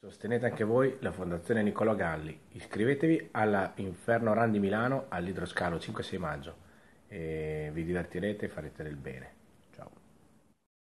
Sostenete anche voi la Fondazione Niccolò Galli, iscrivetevi alla Inferno Run di Milano all'idroscalo 5-6 maggio e vi divertirete e farete del bene.